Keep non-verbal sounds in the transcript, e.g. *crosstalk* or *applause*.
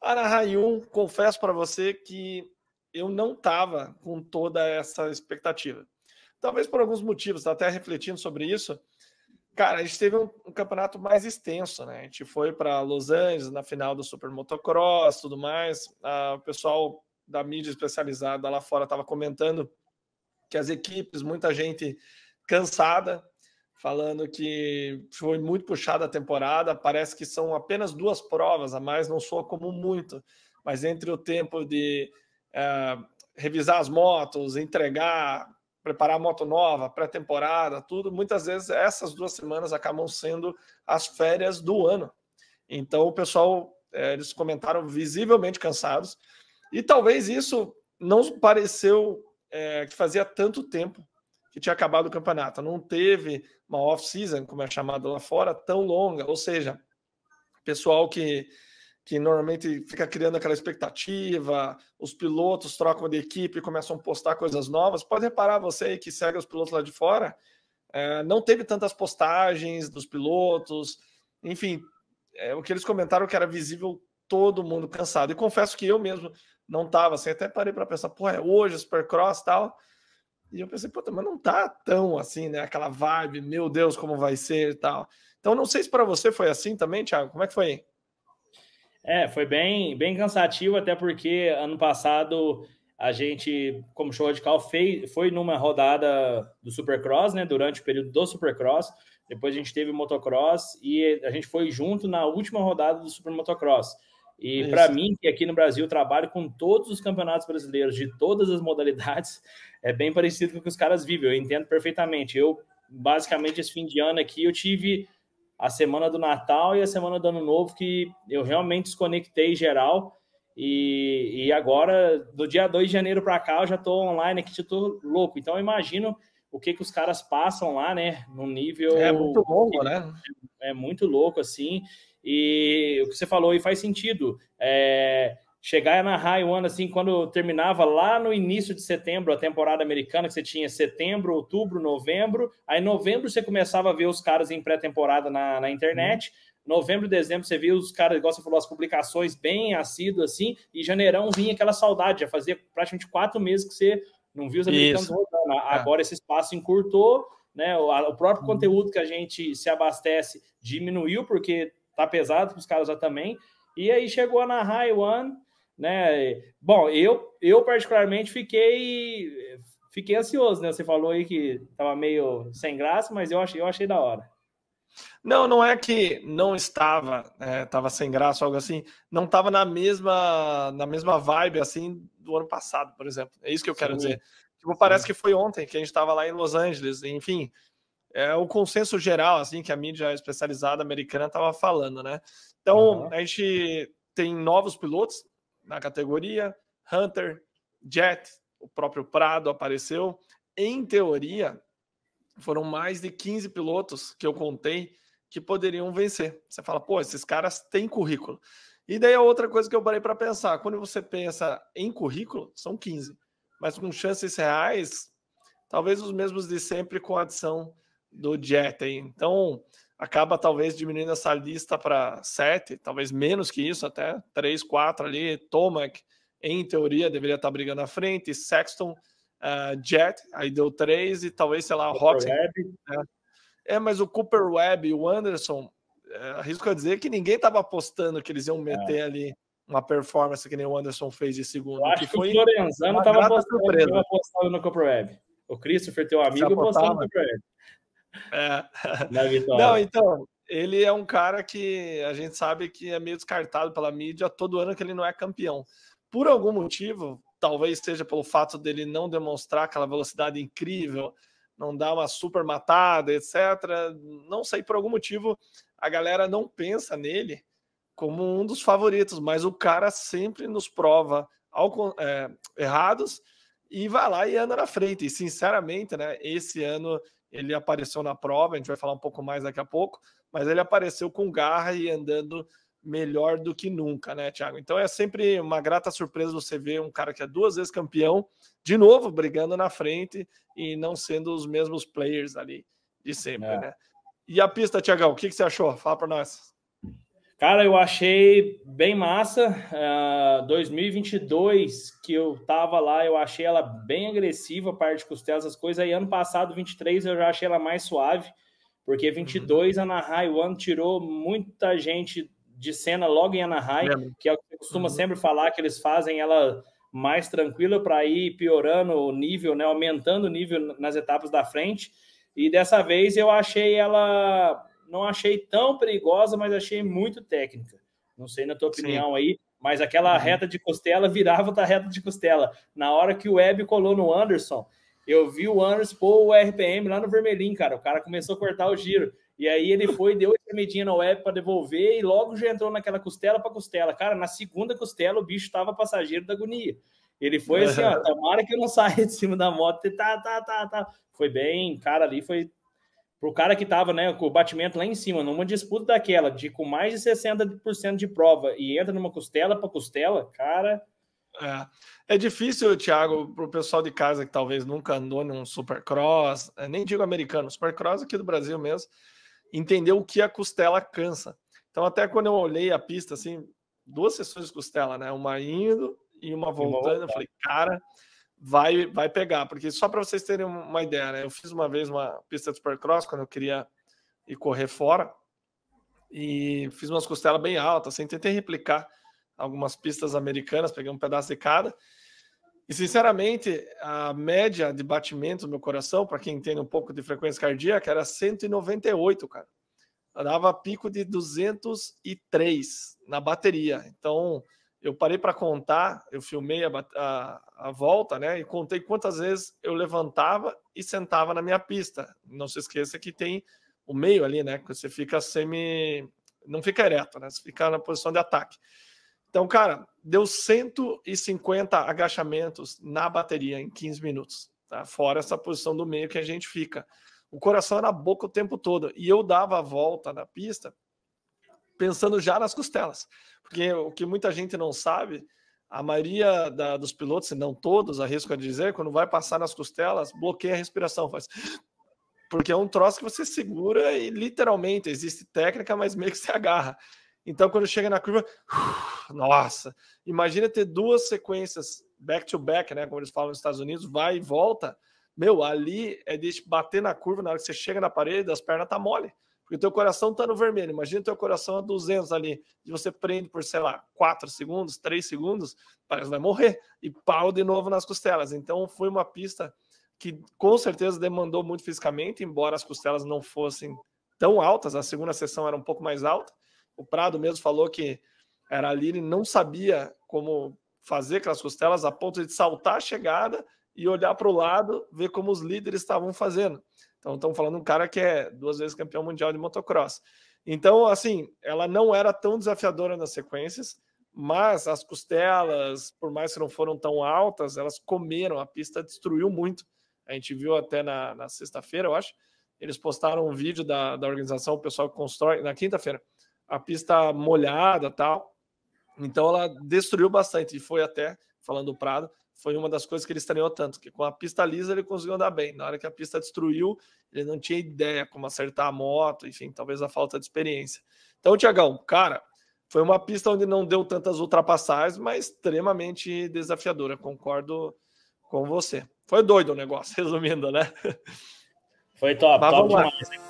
Ararayun, confesso para você que eu não estava com toda essa expectativa. Talvez por alguns motivos, até refletindo sobre isso. Cara, a gente teve um, um campeonato mais extenso, né? A gente foi para Los Angeles na final do Super Motocross, tudo mais. Ah, o pessoal da mídia especializada lá fora estava comentando que as equipes, muita gente cansada, falando que foi muito puxada a temporada, parece que são apenas duas provas a mais, não soa como muito, mas entre o tempo de é, revisar as motos, entregar, preparar a moto nova, pré-temporada, tudo, muitas vezes essas duas semanas acabam sendo as férias do ano. Então o pessoal, é, eles comentaram visivelmente cansados, e talvez isso não pareceu é, que fazia tanto tempo que tinha acabado o campeonato. Não teve uma off-season, como é chamado lá fora, tão longa. Ou seja, pessoal que, que normalmente fica criando aquela expectativa, os pilotos trocam de equipe e começam a postar coisas novas. Pode reparar você aí que segue os pilotos lá de fora, é, não teve tantas postagens dos pilotos, enfim, é, o que eles comentaram que era visível todo mundo cansado. E confesso que eu mesmo não estava assim, até parei para pensar, pô, é hoje, Supercross tal. E eu pensei, puta, mas não tá tão assim, né? Aquela vibe, meu Deus, como vai ser e tal. Então, não sei se para você foi assim também, Thiago. Como é que foi? É, foi bem, bem cansativo, até porque ano passado a gente, como show radical, fez, foi numa rodada do Supercross, né? Durante o período do Supercross. Depois a gente teve o motocross e a gente foi junto na última rodada do Super Motocross. E é para mim, que aqui no Brasil trabalho com todos os campeonatos brasileiros de todas as modalidades, *laughs* é bem parecido com o que os caras vivem. Eu entendo perfeitamente. Eu, basicamente, esse fim de ano aqui, eu tive a semana do Natal e a semana do Ano Novo, que eu realmente desconectei geral. E, e agora, do dia 2 de janeiro para cá, eu já estou online aqui, estou louco. Então, eu imagino o que, que os caras passam lá, né? Num nível. É muito longo, né? É muito louco, assim. E o que você falou aí faz sentido. É, chegar na High One, assim, quando terminava lá no início de setembro a temporada americana, que você tinha setembro, outubro, novembro. Aí, novembro, você começava a ver os caras em pré-temporada na, na internet. Uhum. Novembro, dezembro, você via os caras, igual você falou, as publicações bem assíduas, assim. E janeirão vinha aquela saudade, já fazia praticamente quatro meses que você não viu os americanos voltando. rodando. É. Agora, é. esse espaço encurtou. Né, o, o próprio uhum. conteúdo que a gente se abastece diminuiu porque tá pesado para os caras lá também. E aí chegou na High One, né? Bom, eu, eu particularmente fiquei fiquei ansioso, né? Você falou aí que tava meio sem graça, mas eu achei, eu achei da hora. Não, não é que não estava, é, estava sem graça, algo assim, não estava na mesma, na mesma vibe assim do ano passado, por exemplo. É isso que eu quero Sim. dizer. Tipo, parece Sim. que foi ontem que a gente estava lá em Los Angeles, enfim, é o consenso geral, assim, que a mídia especializada americana estava falando, né? Então, uhum. a gente tem novos pilotos na categoria, Hunter, Jet, o próprio Prado apareceu. Em teoria, foram mais de 15 pilotos que eu contei que poderiam vencer. Você fala, pô, esses caras têm currículo. E daí a outra coisa que eu parei para pensar, quando você pensa em currículo, são 15, mas com chances reais, talvez os mesmos de sempre com adição do Jet aí. Então, acaba talvez diminuindo essa lista para sete, talvez menos que isso, até três, quatro ali. Tomac, em teoria, deveria estar tá brigando à frente. Sexton, uh, Jet, aí deu três, e talvez, sei lá, Né? É, mas o Cooper Webb e o Anderson, é, arrisco a dizer que ninguém estava apostando que eles iam é. meter é. ali uma performance que nem o Anderson fez de segundo. Eu acho que, que o Florenzano estava apostando, apostando no Cooper Webb. O Christopher, teu amigo, apostando no Cooper Webb. *laughs* É. Não, então, ele é um cara que a gente sabe que é meio descartado pela mídia todo ano que ele não é campeão. Por algum motivo, talvez seja pelo fato dele não demonstrar aquela velocidade incrível, não dar uma super matada, etc. Não sei, por algum motivo, a galera não pensa nele como um dos favoritos, mas o cara sempre nos prova ao, é, errados e vai lá e anda na frente. E, sinceramente, né, esse ano ele apareceu na prova, a gente vai falar um pouco mais daqui a pouco, mas ele apareceu com garra e andando melhor do que nunca, né, Thiago? Então é sempre uma grata surpresa você ver um cara que é duas vezes campeão, de novo brigando na frente e não sendo os mesmos players ali de sempre, é. né? E a pista, Tiagão, o que, que você achou? Fala para nós. Cara, eu achei bem massa. Uh, ah, 2022, que eu tava lá, eu achei ela bem agressiva, a parte de costelas, as coisas. Aí ano passado, 23, eu já achei ela mais suave, porque 22, uhum. o One tirou muita gente de cena logo em Anahai, é. que é o que eu costumo uhum. sempre falar, que eles fazem ela mais tranquila para ir piorando o nível, né, aumentando o nível nas etapas da frente. E dessa vez eu achei ela não achei tão perigosa, mas achei muito técnica. Não sei na tua opinião Sim. aí, mas aquela uhum. reta de costela virava da reta de costela. Na hora que o Web colou no Anderson, eu vi o Anderson pôr o RPM lá no vermelhinho, cara. O cara começou a cortar o giro. E aí ele foi, deu a medinha na web para devolver e logo já entrou naquela costela para costela. Cara, na segunda costela o bicho estava passageiro da agonia. Ele foi assim, ó, uhum. tomara que eu não saia de cima da moto. Tá, tá, tá, tá. Foi bem, cara, ali foi para o cara que estava né, com o batimento lá em cima, numa disputa daquela, de com mais de 60% de prova e entra numa costela para costela, cara. É, é difícil, Thiago, para o pessoal de casa que talvez nunca andou num supercross, eh, nem digo americano, supercross aqui do Brasil mesmo, entender o que a costela cansa. Então, até quando eu olhei a pista, assim, duas sessões de costela, né? Uma indo e uma voltando, e uma eu falei, cara, vai, vai pegar. Porque só para vocês terem uma ideia, né? Eu fiz uma vez uma pista de supercross quando eu queria ir correr fora e fiz umas costelas bem altas, assim, tentei replicar algumas pistas americanas, peguei um pedaço de cada. E sinceramente, a média de batimento do meu coração, para quem tem um pouco de frequência cardíaca, era 198, cara. Eu dava pico de 203 na bateria. Então, eu parei para contar, eu filmei a, a, a, volta, né? E contei quantas vezes eu levantava e sentava na minha pista. Não se esqueça que tem o meio ali, né? Que você fica semi. Não fica ereto, né? Você fica na posição de ataque. Então, cara, deu 150 agachamentos na bateria em 15 minutos, tá? Fora essa posição do meio que a gente fica. O coração era na boca o tempo todo. E eu dava a volta na pista pensando já nas costelas. Porque o que muita gente não sabe, a maioria da, dos pilotos, se não todos, arrisco a dizer, quando vai passar nas costelas, bloqueia a respiração, faz. *laughs* Porque é um troço que você segura e literalmente existe técnica, mas meio que se agarra. Então, quando chega na curva, *sighs* nossa, imagina ter duas sequências back-to-back, né? Como eles falam nos Estados Unidos, vai e volta. Meu, ali é de bater na curva, na hora que você chega na parede, as pernas tá mole. Porque teu coração está no vermelho. Imagina teu coração a 200 ali, e você prende por, sei lá, 4 segundos, 3 segundos, parece que vai morrer. E pau de novo nas costelas. Então foi uma pista que com certeza demandou muito fisicamente, embora as costelas não fossem tão altas. A segunda sessão era um pouco mais alta. O Prado mesmo falou que era ali, ele não sabia como fazer aquelas costelas a ponto de saltar a chegada e olhar para o lado, ver como os líderes estavam fazendo. Então, estamos falando de um cara que é duas vezes campeão mundial de motocross. Então, assim, ela não era tão desafiadora nas sequências, mas as costelas, por mais que não foram tão altas, elas comeram, a pista destruiu muito. A gente viu até na, na sexta-feira, eu acho, eles postaram um vídeo da, da organização, o pessoal que constrói, na quinta-feira, a pista molhada tal. Então, ela destruiu bastante e foi até, falando do Prado, foi uma das coisas que ele estranhou tanto, que com a pista lisa ele conseguiu andar bem. Na hora que a pista destruiu, ele não tinha ideia como acertar a moto, enfim, talvez a falta de experiência. Então, Tiagão, cara, foi uma pista onde não deu tantas ultrapassagens, mas extremamente desafiadora, concordo com você. Foi doido o negócio, *laughs* resumindo, né? Foi top, top demais. Lá.